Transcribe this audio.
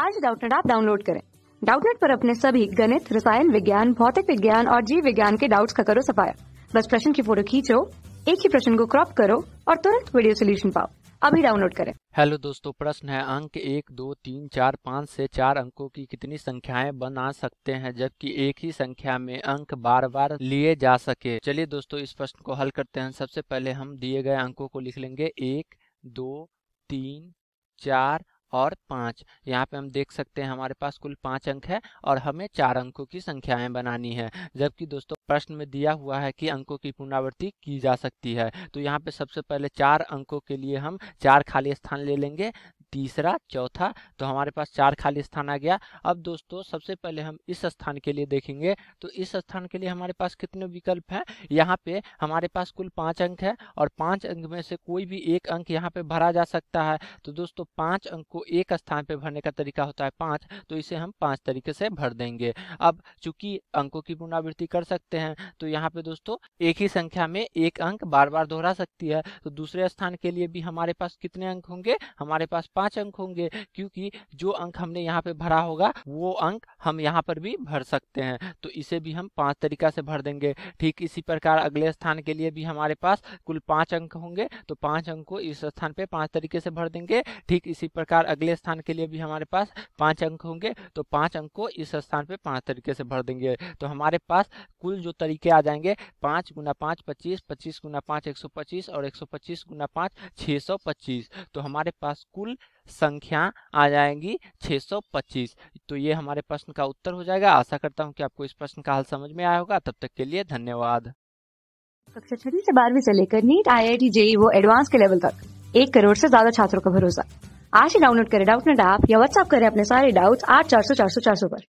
आज डाउटनेट आप डाउनलोड करें डाउटनेट पर अपने सभी गणित रसायन विज्ञान भौतिक विज्ञान और जीव विज्ञान के डाउट्स का करो सफाया बस प्रश्न की फोटो खींचो एक ही प्रश्न को क्रॉप करो और तुरंत वीडियो सोल्यूशन पाओ अभी डाउनलोड करें हेलो दोस्तों प्रश्न है अंक एक दो तीन चार पाँच से चार अंकों की कितनी संख्याएं बना सकते हैं जबकि एक ही संख्या में अंक बार बार लिए जा सके चलिए दोस्तों इस प्रश्न को हल करते हैं सबसे पहले हम दिए गए अंकों को लिख लेंगे एक दो तीन चार और पाँच यहाँ पे हम देख सकते हैं हमारे पास कुल पाँच अंक है और हमें चार अंकों की संख्याएं बनानी है जबकि दोस्तों प्रश्न में दिया हुआ है कि अंकों की पुनरावृत्ति की जा सकती है तो यहाँ पे सबसे पहले चार अंकों के लिए हम चार खाली स्थान ले लेंगे तीसरा चौथा तो हमारे पास चार खाली स्थान आ गया अब दोस्तों सबसे पहले हम इस स्थान के लिए देखेंगे तो इस स्थान के लिए हमारे पास कितने विकल्प हैं यहाँ पे हमारे पास कुल पांच अंक है और पांच अंक में से कोई भी एक अंक यहाँ पे भरा जा सकता है तो दोस्तों पांच अंक को एक स्थान पे भरने का तरीका होता है पांच तो इसे हम पांच तरीके से भर देंगे अब चूंकि अंकों की पुनरावृत्ति कर सकते हैं तो यहाँ पे दोस्तों एक ही संख्या में एक अंक बार बार दोहरा सकती है तो दूसरे स्थान के लिए भी हमारे पास कितने अंक होंगे हमारे पास पांच अंक होंगे क्योंकि जो अंक हमने यहाँ पे भरा होगा वो अंक हम यहाँ पर भी भर सकते हैं तो इसे भी हम पांच तरीका से भर देंगे ठीक इसी प्रकार अगले स्थान के लिए भी हमारे पास कुल पांच अंक होंगे तो पांच अंक को इस स्थान पे पांच तरीके से भर देंगे ठीक इसी प्रकार अगले स्थान के लिए भी हमारे पास पांच अंक होंगे तो पांच अंक को इस स्थान पे पांच तरीके से भर देंगे तो हमारे पास कुल जो तरीके आ जाएंगे पांच गुना पांच पच्चीस पच्चीस गुना पांच एक सौ पच्चीस और एक सौ पच्चीस गुना पांच छह सौ पच्चीस तो हमारे पास कुल संख्या आ जाएगी 625 तो ये हमारे प्रश्न का उत्तर हो जाएगा आशा करता हूँ कि आपको इस प्रश्न का हल समझ में आया होगा तब तक के लिए धन्यवाद कक्षा छठी से बारहवीं से लेकर NEET I I T JEE वो एडवांस के लेवल तक एक करोड़ से ज्यादा छात्रों का भरोसा आज ही डाउनलोड करें डाउट नेट ऐप या व्हाट्सअप करें अपने सारे डाउट आठ चार सौ चार सौ चार सौ पर